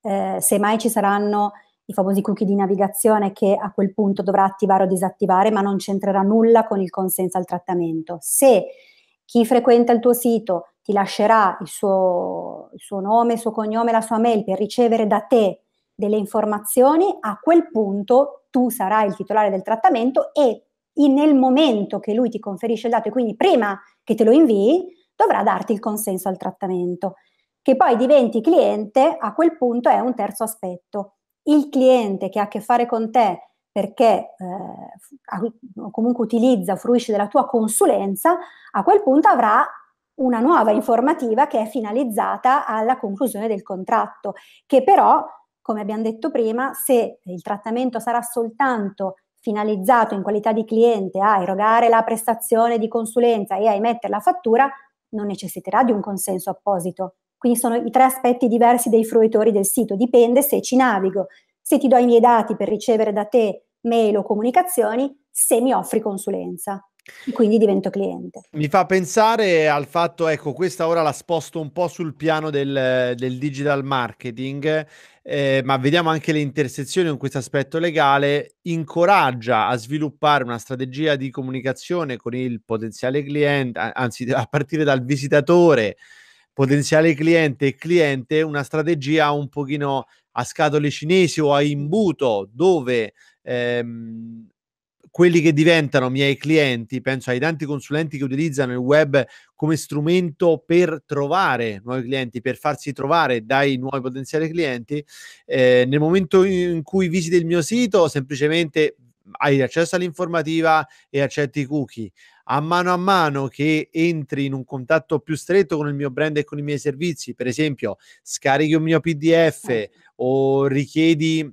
eh, semmai ci saranno i famosi cookie di navigazione che a quel punto dovrà attivare o disattivare, ma non c'entrerà nulla con il consenso al trattamento. Se chi frequenta il tuo sito ti lascerà il suo, il suo nome, il suo cognome, la sua mail per ricevere da te delle informazioni, a quel punto tu sarai il titolare del trattamento e nel momento che lui ti conferisce il dato e quindi prima che te lo invii, dovrà darti il consenso al trattamento. Che poi diventi cliente, a quel punto è un terzo aspetto. Il cliente che ha a che fare con te perché eh, comunque utilizza, fruisce della tua consulenza, a quel punto avrà una nuova informativa che è finalizzata alla conclusione del contratto, che però come abbiamo detto prima, se il trattamento sarà soltanto finalizzato in qualità di cliente a erogare la prestazione di consulenza e a emettere la fattura, non necessiterà di un consenso apposito. Quindi sono i tre aspetti diversi dei fruitori del sito, dipende se ci navigo, se ti do i miei dati per ricevere da te mail o comunicazioni, se mi offri consulenza. Quindi divento cliente. Mi fa pensare al fatto, ecco, questa ora la sposto un po' sul piano del, del digital marketing eh, ma vediamo anche le intersezioni con questo aspetto legale, incoraggia a sviluppare una strategia di comunicazione con il potenziale cliente, anzi a partire dal visitatore, potenziale cliente e cliente, una strategia un pochino a scatole cinesi o a imbuto, dove ehm, quelli che diventano miei clienti, penso ai tanti consulenti che utilizzano il web come strumento per trovare nuovi clienti, per farsi trovare dai nuovi potenziali clienti, eh, nel momento in cui visiti il mio sito semplicemente hai accesso all'informativa e accetti i cookie. A mano a mano che entri in un contatto più stretto con il mio brand e con i miei servizi, per esempio, scarichi un mio PDF certo. o richiedi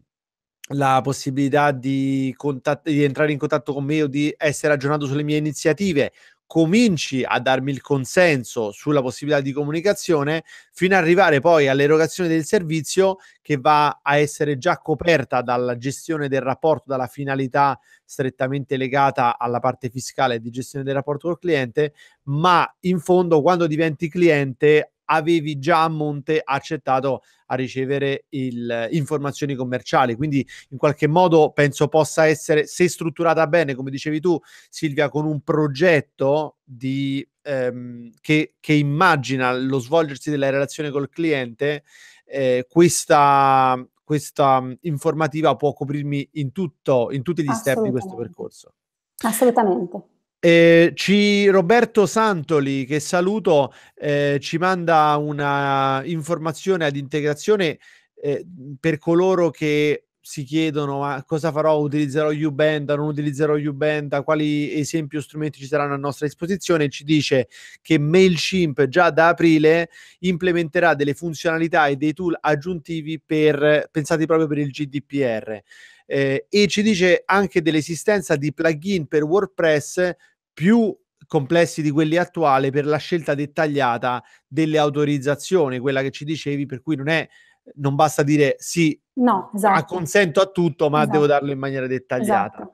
la possibilità di, contat- di entrare in contatto con me o di essere aggiornato sulle mie iniziative, cominci a darmi il consenso sulla possibilità di comunicazione fino ad arrivare poi all'erogazione del servizio che va a essere già coperta dalla gestione del rapporto, dalla finalità strettamente legata alla parte fiscale di gestione del rapporto col cliente, ma in fondo quando diventi cliente avevi già a monte accettato a ricevere il, informazioni commerciali. Quindi in qualche modo penso possa essere, se strutturata bene, come dicevi tu Silvia, con un progetto di, ehm, che, che, immagina lo svolgersi della relazione col cliente, eh, questa, questa mm, informativa può coprirmi in, tutto, in tutti gli step di questo percorso. Assolutamente. Eh, ci, Roberto Santoli, che saluto, eh, ci manda una informazione ad integrazione eh, per coloro che si chiedono ma cosa farò, utilizzerò Ubenda, non utilizzerò Ubenda, quali esempi o strumenti ci saranno a nostra disposizione, ci dice che MailChimp già da aprile implementerà delle funzionalità e dei tool aggiuntivi per, pensati proprio per il GDPR. Eh, e ci dice anche dell'esistenza di plugin per WordPress più complessi di quelli attuali per la scelta dettagliata delle autorizzazioni, quella che ci dicevi, per cui non è non basta dire sì, no, esatto. acconsento a tutto, ma esatto. devo darlo in maniera dettagliata. Esatto.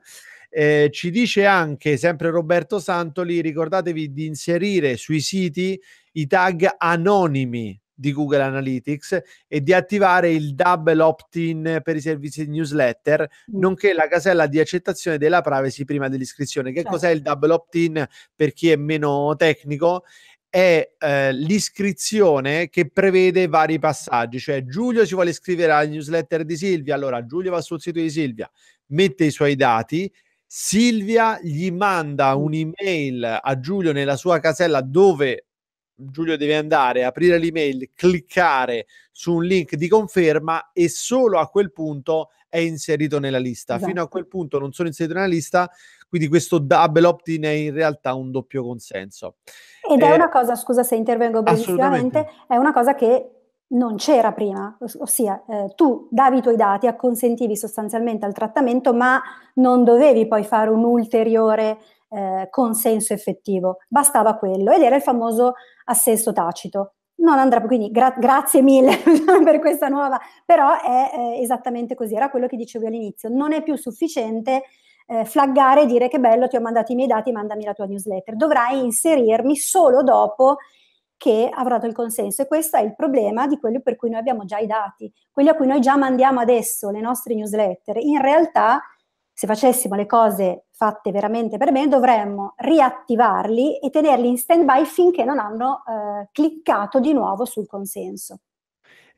Eh, ci dice anche sempre Roberto Santoli, ricordatevi di inserire sui siti i tag anonimi di Google Analytics e di attivare il double opt-in per i servizi di newsletter, mm. nonché la casella di accettazione della privacy prima dell'iscrizione. Che certo. cos'è il certo. double opt-in per chi è meno tecnico? È eh, l'iscrizione che prevede vari passaggi, cioè Giulio si vuole iscrivere alla newsletter di Silvia, allora Giulio va sul sito di Silvia, mette i suoi dati, Silvia gli manda mm. un'email a Giulio nella sua casella dove Giulio deve andare, aprire l'email, cliccare su un link di conferma e solo a quel punto è inserito nella lista. Esatto. Fino a esatto. quel punto non sono inserito nella lista, quindi questo double opt-in è in realtà un doppio consenso. Ed eh, è una cosa, scusa se intervengo brevissimamente, è una cosa che non c'era prima, ossia eh, tu davi i tuoi dati, acconsentivi sostanzialmente al trattamento, ma non dovevi poi fare un ulteriore eh, consenso effettivo, bastava quello ed era il famoso assenso tacito. Non andrà, quindi gra- grazie mille per questa nuova, però è eh, esattamente così, era quello che dicevo all'inizio, non è più sufficiente eh, flaggare e dire che bello, ti ho mandato i miei dati, mandami la tua newsletter, dovrai inserirmi solo dopo che avrò dato il consenso e questo è il problema di quello per cui noi abbiamo già i dati, quelli a cui noi già mandiamo adesso le nostre newsletter. In realtà se facessimo le cose fatte veramente per bene, dovremmo riattivarli e tenerli in stand-by finché non hanno eh, cliccato di nuovo sul consenso.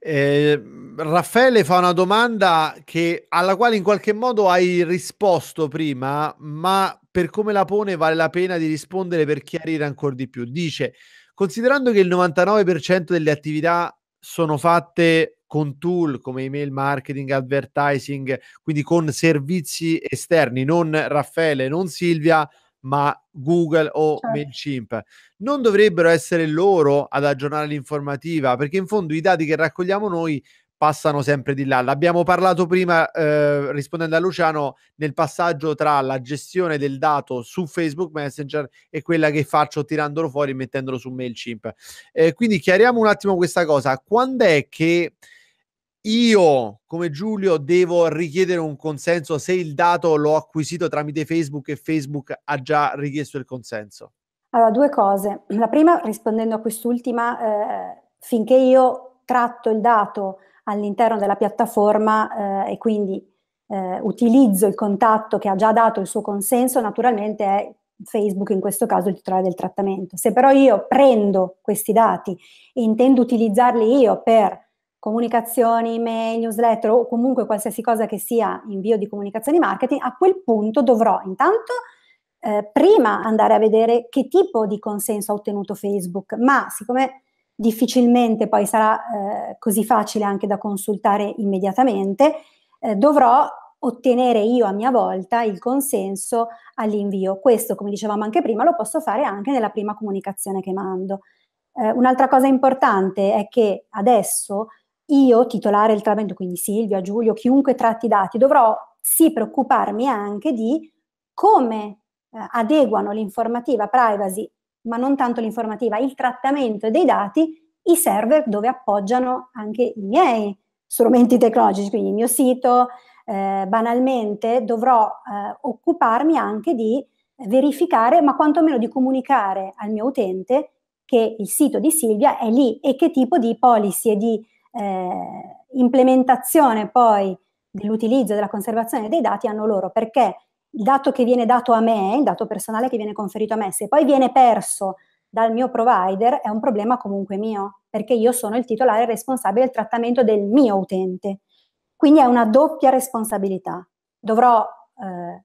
Eh, Raffaele fa una domanda che, alla quale in qualche modo hai risposto prima, ma per come la pone vale la pena di rispondere per chiarire ancora di più. Dice, considerando che il 99% delle attività sono fatte con tool come email marketing, advertising, quindi con servizi esterni, non Raffaele, non Silvia, ma Google o certo. MailChimp. Non dovrebbero essere loro ad aggiornare l'informativa, perché in fondo i dati che raccogliamo noi passano sempre di là. L'abbiamo parlato prima eh, rispondendo a Luciano nel passaggio tra la gestione del dato su Facebook Messenger e quella che faccio tirandolo fuori e mettendolo su MailChimp. Eh, quindi chiariamo un attimo questa cosa. Quando è che io come Giulio devo richiedere un consenso se il dato l'ho acquisito tramite Facebook e Facebook ha già richiesto il consenso? Allora, due cose. La prima, rispondendo a quest'ultima, eh, finché io tratto il dato all'interno della piattaforma eh, e quindi eh, utilizzo il contatto che ha già dato il suo consenso, naturalmente è Facebook in questo caso il titolare del trattamento. Se però io prendo questi dati e intendo utilizzarli io per comunicazioni, mail, newsletter o comunque qualsiasi cosa che sia invio di comunicazioni marketing, a quel punto dovrò intanto eh, prima andare a vedere che tipo di consenso ha ottenuto Facebook, ma siccome difficilmente poi sarà eh, così facile anche da consultare immediatamente, eh, dovrò ottenere io a mia volta il consenso all'invio. Questo, come dicevamo anche prima, lo posso fare anche nella prima comunicazione che mando. Eh, un'altra cosa importante è che adesso io, titolare del trattamento, quindi Silvia, Giulio, chiunque tratti i dati, dovrò sì preoccuparmi anche di come eh, adeguano l'informativa privacy, ma non tanto l'informativa, il trattamento dei dati, i server dove appoggiano anche i miei strumenti tecnologici, quindi il mio sito, eh, banalmente dovrò eh, occuparmi anche di verificare, ma quantomeno di comunicare al mio utente che il sito di Silvia è lì e che tipo di policy e di eh, implementazione poi dell'utilizzo e della conservazione dei dati hanno loro, perché il dato che viene dato a me, il dato personale che viene conferito a me, se poi viene perso dal mio provider è un problema comunque mio, perché io sono il titolare responsabile del trattamento del mio utente. Quindi è una doppia responsabilità. Dovrò eh,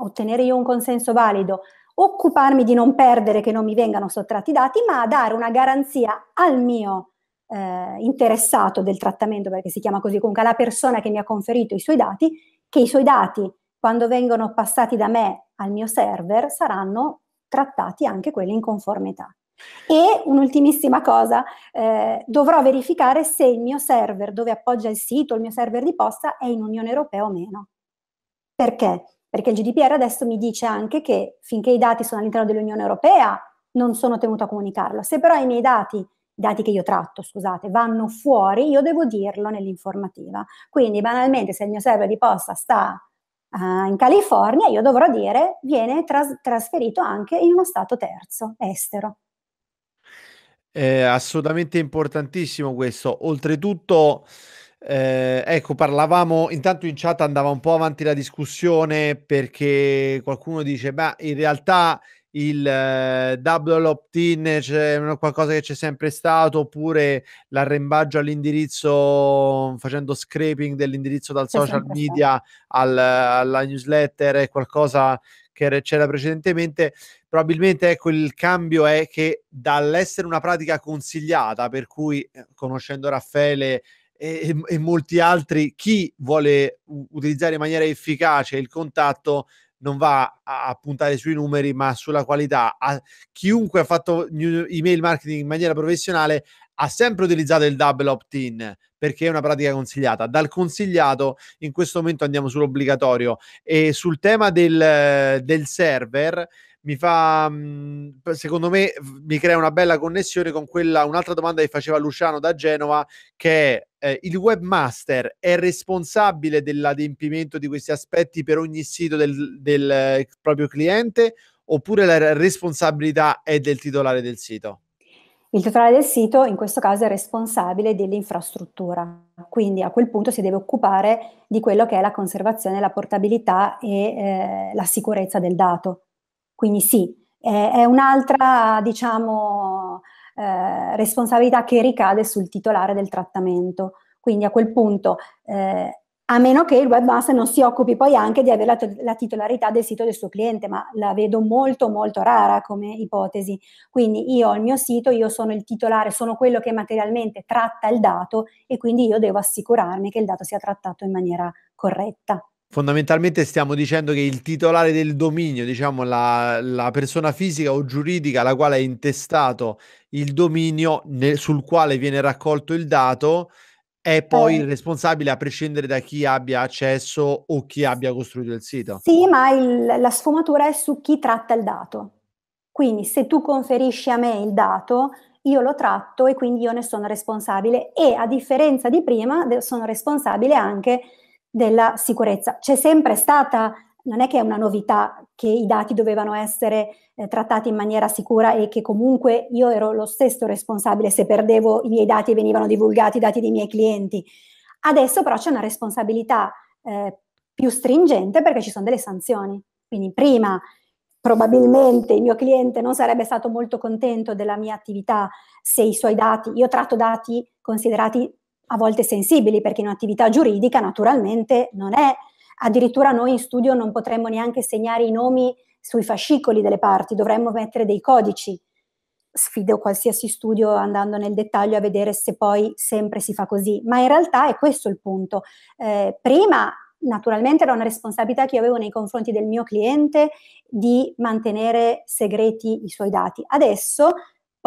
ottenere io un consenso valido, occuparmi di non perdere che non mi vengano sottratti i dati, ma dare una garanzia al mio eh, interessato del trattamento, perché si chiama così comunque, alla persona che mi ha conferito i suoi dati, che i suoi dati, quando vengono passati da me al mio server, saranno trattati anche quelli in conformità. E un'ultimissima cosa, eh, dovrò verificare se il mio server dove appoggia il sito, il mio server di posta, è in Unione Europea o meno. Perché? Perché il GDPR adesso mi dice anche che finché i dati sono all'interno dell'Unione Europea non sono tenuto a comunicarlo. Se però i miei dati dati che io tratto, scusate, vanno fuori, io devo dirlo nell'informativa. Quindi banalmente se il mio server di posta sta uh, in California, io dovrò dire viene tras- trasferito anche in uno stato terzo, estero. È assolutamente importantissimo questo. Oltretutto, eh, ecco, parlavamo intanto in chat andava un po' avanti la discussione perché qualcuno dice, ma in realtà il eh, double opt-in, c'è qualcosa che c'è sempre stato, oppure l'arrembaggio all'indirizzo facendo scraping dell'indirizzo dal social media al, alla newsletter, è qualcosa che c'era precedentemente. Probabilmente ecco il cambio è che dall'essere una pratica consigliata, per cui eh, conoscendo Raffaele e, e molti altri, chi vuole utilizzare in maniera efficace il contatto non va a puntare sui numeri, ma sulla qualità. A chiunque ha fatto email marketing in maniera professionale ha sempre utilizzato il double opt-in perché è una pratica consigliata. Dal consigliato in questo momento andiamo sull'obbligatorio e sul tema del, del server mi fa mhmm, secondo me mi crea una bella connessione con quella un'altra domanda che faceva Luciano da Genova che è eh, il webmaster è responsabile dell'adempimento di questi aspetti per ogni sito del, del proprio cliente oppure la responsabilità è del titolare del sito? Il titolare del sito in questo caso è responsabile dell'infrastruttura, quindi a quel punto si deve occupare di quello che è la conservazione, la portabilità e eh, la sicurezza del dato. Quindi sì, è, è un'altra, diciamo, eh, responsabilità che ricade sul titolare del trattamento. Quindi a quel punto, eh, a meno che il webmaster non si occupi poi anche di avere la, la, titolarità del sito del suo cliente, ma la vedo molto molto rara come ipotesi. Quindi io ho il mio sito, io sono il titolare, sono quello che materialmente tratta il dato e quindi io devo assicurarmi che il dato sia trattato in maniera corretta. Fondamentalmente stiamo dicendo che il titolare del dominio, diciamo la, la persona fisica o giuridica alla quale è intestato il dominio nel, sul quale viene raccolto il dato, è poi il eh. responsabile a prescindere da chi abbia accesso o chi abbia costruito il sito. Sì, ma il, la sfumatura è su chi tratta il dato. Quindi se tu conferisci a me il dato, io lo tratto e quindi io ne sono responsabile e a differenza di prima sono responsabile anche della sicurezza. C'è sempre stata, non è che è una novità che i dati dovevano essere eh, trattati in maniera sicura e che comunque io ero lo stesso responsabile se perdevo i miei dati e venivano divulgati i dati dei miei clienti. Adesso però c'è una responsabilità eh, più stringente perché ci sono delle sanzioni. Quindi prima probabilmente il mio cliente non sarebbe stato molto contento della mia attività se i suoi dati, io tratto dati considerati a volte sensibili, perché in un'attività giuridica naturalmente non è, addirittura noi in studio non potremmo neanche segnare i nomi sui fascicoli delle parti, dovremmo mettere dei codici. Sfido qualsiasi studio andando nel dettaglio a vedere se poi sempre si fa così, ma in realtà è questo il punto. Eh, prima naturalmente era una responsabilità che io avevo nei confronti del mio cliente di mantenere segreti i suoi dati. Adesso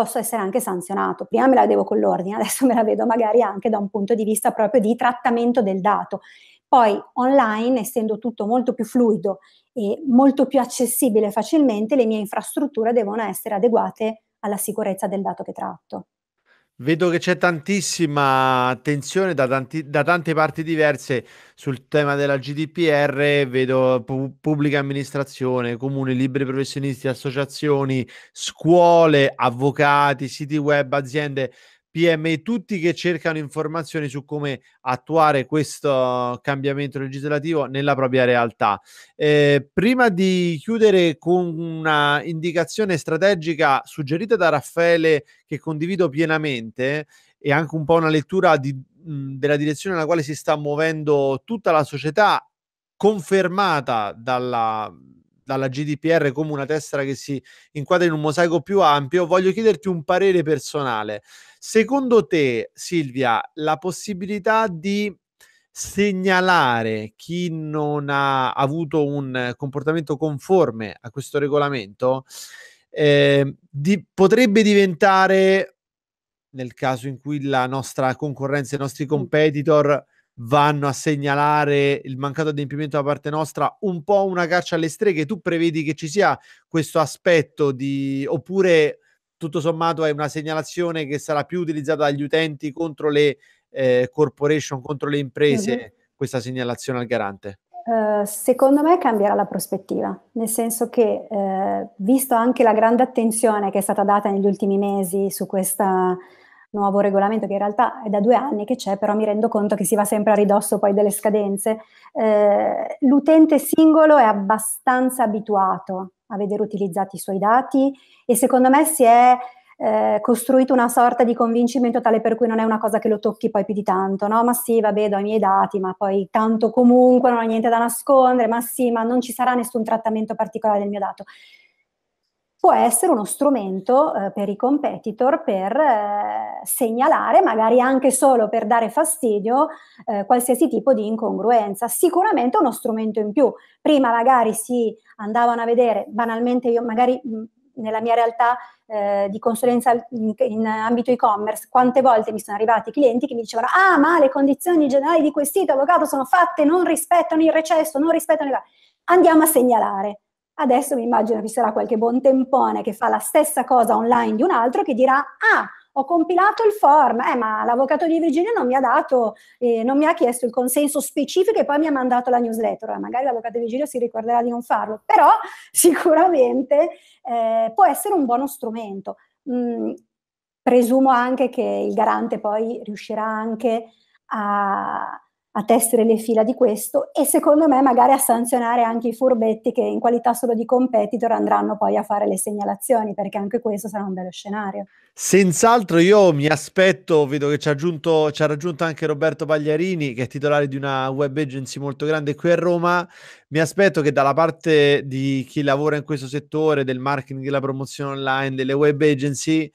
posso essere anche sanzionato. Prima me la vedevo con l'ordine, adesso me la vedo magari anche da un punto di vista proprio di trattamento del dato. Poi online, essendo tutto molto più fluido e molto più accessibile facilmente, le mie infrastrutture devono essere adeguate alla sicurezza del dato che tratto. Vedo che c'è tantissima attenzione da, tanti, da, tante parti diverse sul tema della GDPR, vedo pu- pubblica amministrazione, comuni, liberi professionisti, associazioni, scuole, avvocati, siti web, aziende. PMI, tutti che cercano informazioni su come attuare questo cambiamento legislativo nella propria realtà. Eh, prima di chiudere con una indicazione strategica suggerita da Raffaele che condivido pienamente e anche un po' una lettura di, mh, della direzione nella quale si sta muovendo tutta la società confermata dalla, dalla GDPR come una tessera che si inquadra in un mosaico più ampio, voglio chiederti un parere personale. Secondo te, Silvia, la possibilità di segnalare chi non ha avuto un comportamento conforme a questo regolamento eh, di, potrebbe diventare nel caso in cui la nostra concorrenza, i nostri competitor vanno a segnalare il mancato adempimento da parte nostra, un po' una caccia alle streghe. Tu prevedi che ci sia questo aspetto di oppure tutto sommato è una segnalazione che sarà più utilizzata dagli utenti contro le eh, corporation, contro le imprese, mm-hmm. questa segnalazione al garante? Uh, secondo me cambierà la prospettiva, nel senso che, uh, visto anche la grande attenzione che è stata data negli ultimi mesi su questo nuovo regolamento, che in realtà è da due anni che c'è, però mi rendo conto che si va sempre a ridosso poi delle scadenze, uh, l'utente singolo è abbastanza abituato a vedere utilizzati i suoi dati e secondo me si è eh, costruito una sorta di convincimento tale per cui non è una cosa che lo tocchi poi più di tanto, no? Ma sì, vabbè, do i miei dati, ma poi tanto comunque non ho niente da nascondere, ma sì, ma non ci sarà nessun trattamento particolare del mio dato può essere uno strumento eh, per i competitor per eh, segnalare, magari anche solo per dare fastidio, eh, qualsiasi tipo di incongruenza. Sicuramente uno strumento in più. Prima magari si andavano a vedere, banalmente io magari mh, nella mia realtà eh, di consulenza in, in ambito e-commerce, quante volte mi sono arrivati clienti che mi dicevano ah ma le condizioni generali di quel sito avvocato sono fatte, non rispettano il recesso, non rispettano il... andiamo a segnalare Adesso mi immagino che ci sarà qualche buon tempone che fa la stessa cosa online di un altro che dirà, ah, ho compilato il form, eh, ma l'avvocato di Virginia non mi ha dato, eh, non mi ha chiesto il consenso specifico e poi mi ha mandato la newsletter. Eh, magari l'avvocato di Virginia si ricorderà di non farlo, però sicuramente eh, può essere un buono strumento. Mm, presumo anche che il garante poi riuscirà anche a a tessere le fila di questo e secondo me magari a sanzionare anche i furbetti che in qualità solo di competitor andranno poi a fare le segnalazioni perché anche questo sarà un bello scenario. Senz'altro io mi aspetto, vedo che ci ha, aggiunto, ci ha raggiunto anche Roberto Pagliarini che è titolare di una web agency molto grande qui a Roma, mi aspetto che dalla parte di chi lavora in questo settore del marketing, della promozione online, delle web agency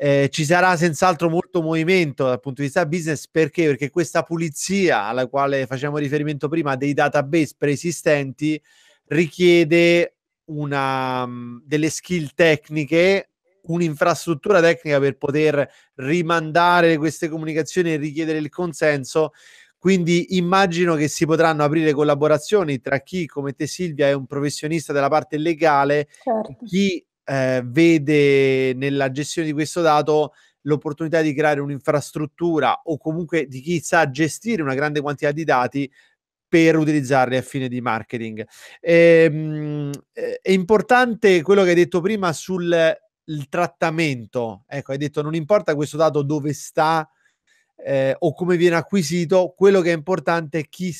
eh, ci sarà senz'altro molto movimento dal punto di vista business perché? perché questa pulizia alla quale facciamo riferimento prima dei database preesistenti richiede una, mm, delle skill tecniche, un'infrastruttura tecnica per poter rimandare queste comunicazioni e richiedere il consenso. Quindi immagino che si potranno aprire collaborazioni tra chi, come te Silvia, è un professionista della parte legale, certo. chi eh, vede nella gestione di questo dato l'opportunità di creare un'infrastruttura o comunque di chi sa gestire una grande quantità di dati per utilizzarli a fine di marketing. Ehm, eh, è importante quello che hai detto prima sul trattamento. Ecco, hai detto non importa questo dato dove sta eh, o come viene acquisito, quello che è importante è chi,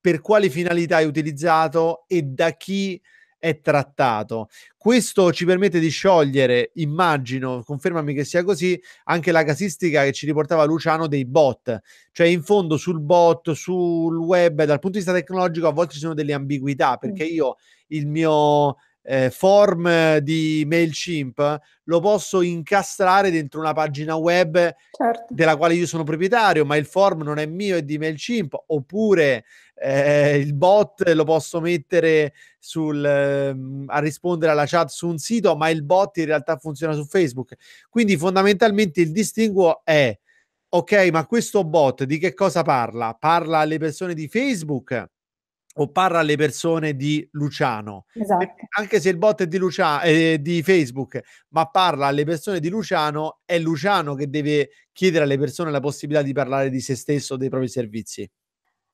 per quali finalità è utilizzato e da chi è trattato. Questo ci permette di sciogliere, immagino, confermami che sia così, anche la casistica che ci riportava Luciano dei bot, cioè in fondo sul bot, sul web, dal punto di vista tecnologico a volte ci sono delle ambiguità, perché io il mio eh, form di MailChimp lo posso incastrare dentro una pagina web certo. della quale io sono proprietario, ma il form non è mio, è di MailChimp, oppure eh, il bot lo posso mettere sul, eh, a rispondere alla chat su un sito, ma il bot in realtà funziona su Facebook. Quindi fondamentalmente il distinguo è, ok, ma questo bot di che cosa parla? Parla alle persone di Facebook? o parla alle persone di Luciano. Esatto. Anche se il bot è di, Lucia, eh, di Facebook, ma parla alle persone di Luciano, è Luciano che deve chiedere alle persone la possibilità di parlare di se stesso, dei propri servizi.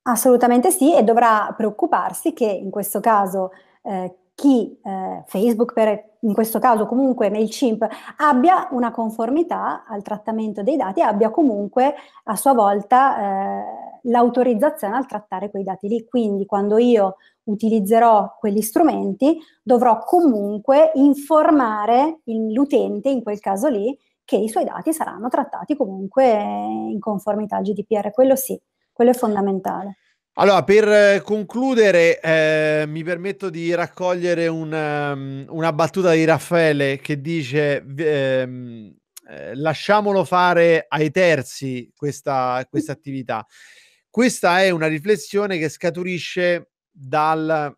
Assolutamente sì, e dovrà preoccuparsi che in questo caso eh, chi eh, Facebook per, in questo caso comunque MailChimp abbia una conformità al trattamento dei dati e abbia comunque a sua volta eh, l'autorizzazione al trattare quei dati lì. Quindi quando io utilizzerò quegli strumenti dovrò comunque informare il, l'utente in quel caso lì che i suoi dati saranno trattati comunque in conformità al GDPR. Quello sì, quello è fondamentale. Allora, per eh, concludere, eh, mi permetto di raccogliere una, ehm, una battuta di Raffaele che dice: ehm, eh, Lasciamolo fare ai terzi questa, questa, attività. Questa è una riflessione che scaturisce dal,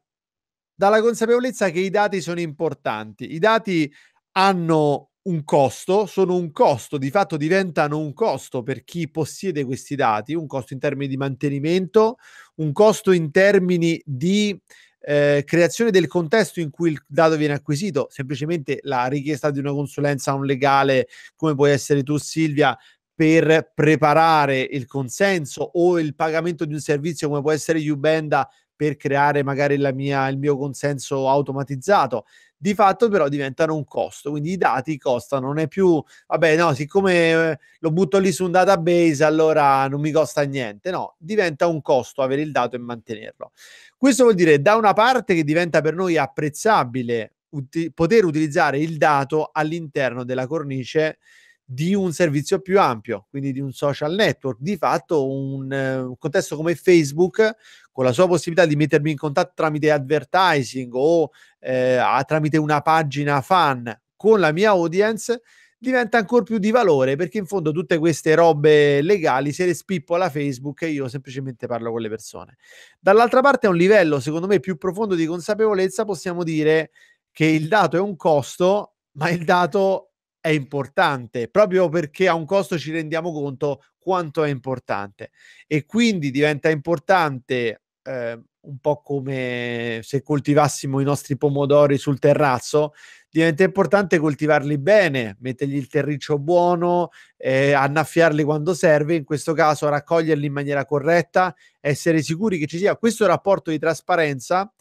dalla consapevolezza che i dati sono importanti. I dati hanno un costo, sono un costo, di fatto diventano un costo per chi possiede questi dati, un costo in termini di mantenimento, un costo in termini di eh, creazione del contesto in cui il dato viene acquisito, semplicemente la richiesta di una consulenza a un legale, come puoi essere tu Silvia, per preparare il consenso o il pagamento di un servizio come può essere Ubenda per creare magari mia, il mio consenso automatizzato di fatto però diventano un costo, quindi i dati costano, non è più, vabbè no, siccome eh, lo butto lì su un database allora non mi costa niente, no, diventa un costo avere il dato e mantenerlo. Questo vuol dire da una parte che diventa per noi apprezzabile uti- poter utilizzare il dato all'interno della cornice di un servizio più ampio, quindi di un social network. Di fatto un, eh, un contesto come Facebook, con la sua possibilità di mettermi in contatto tramite advertising o eh, a, tramite una pagina fan con la mia audience, diventa ancora più di valore perché in fondo tutte queste robe legali se le spippo spippola Facebook e io semplicemente parlo con le persone. Dall'altra parte a un livello secondo me più profondo di consapevolezza possiamo dire che il dato è un costo, ma il dato è importante, proprio perché a un costo ci rendiamo conto quanto è importante e quindi diventa importante eh, un po' come se coltivassimo i nostri pomodori sul terrazzo, diventa importante coltivarli bene, mettergli il terriccio buono, eh, annaffiarli quando serve, in questo caso raccoglierli in maniera corretta, essere sicuri che ci sia questo rapporto di trasparenza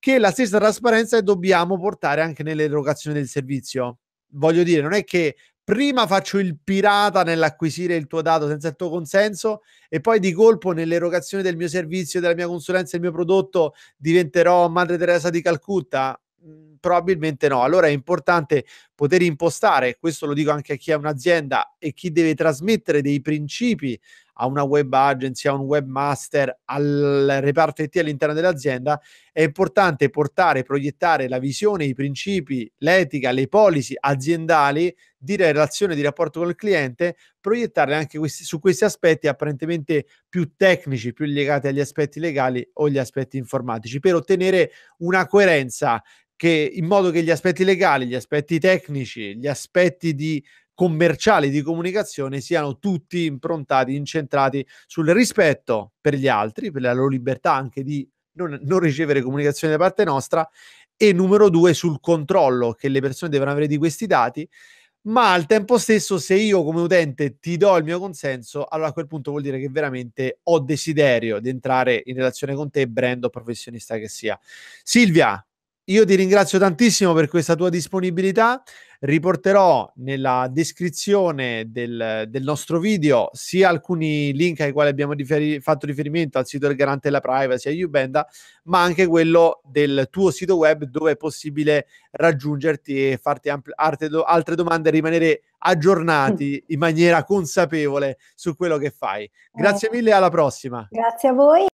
che la stessa trasparenza dobbiamo portare anche nell'erogazione del servizio voglio dire, non è che prima faccio il pirata nell'acquisire il tuo dato senza il tuo consenso e poi di colpo nell'erogazione del mio servizio, della mia consulenza, del mio prodotto diventerò Madre Teresa di Calcutta? Mm, probabilmente no. Allora è importante poter impostare, questo lo dico anche a chi è un'azienda e chi deve trasmettere dei principi a una web agency, a un webmaster, al reparto IT all'interno dell'azienda, è importante portare, proiettare la visione, i principi, l'etica, le policy aziendali di relazione di rapporto col cliente, proiettarle anche questi, su questi aspetti apparentemente più tecnici, più legati agli aspetti legali o gli aspetti informatici, per ottenere una coerenza che in modo che gli aspetti legali, gli aspetti tecnici, gli aspetti di commerciali di comunicazione siano tutti improntati, incentrati sul rispetto per gli altri, per la loro libertà anche di non, non ricevere comunicazioni da parte nostra e numero due sul controllo che le persone devono avere di questi dati, ma al tempo stesso se io come utente ti do il mio consenso, allora a quel punto vuol dire che veramente ho desiderio di entrare in relazione con te, brand o professionista che sia. Silvia, io ti ringrazio tantissimo per questa tua disponibilità. Riporterò nella descrizione del, del nostro video sia alcuni link ai quali abbiamo riferi- fatto riferimento al sito del garante della privacy, a Ubenda, ma anche quello del tuo sito web dove è possibile raggiungerti e farti ampl- altre, do- altre domande e rimanere aggiornati mm. in maniera consapevole su quello che fai. Grazie eh. mille, alla prossima. Grazie a voi.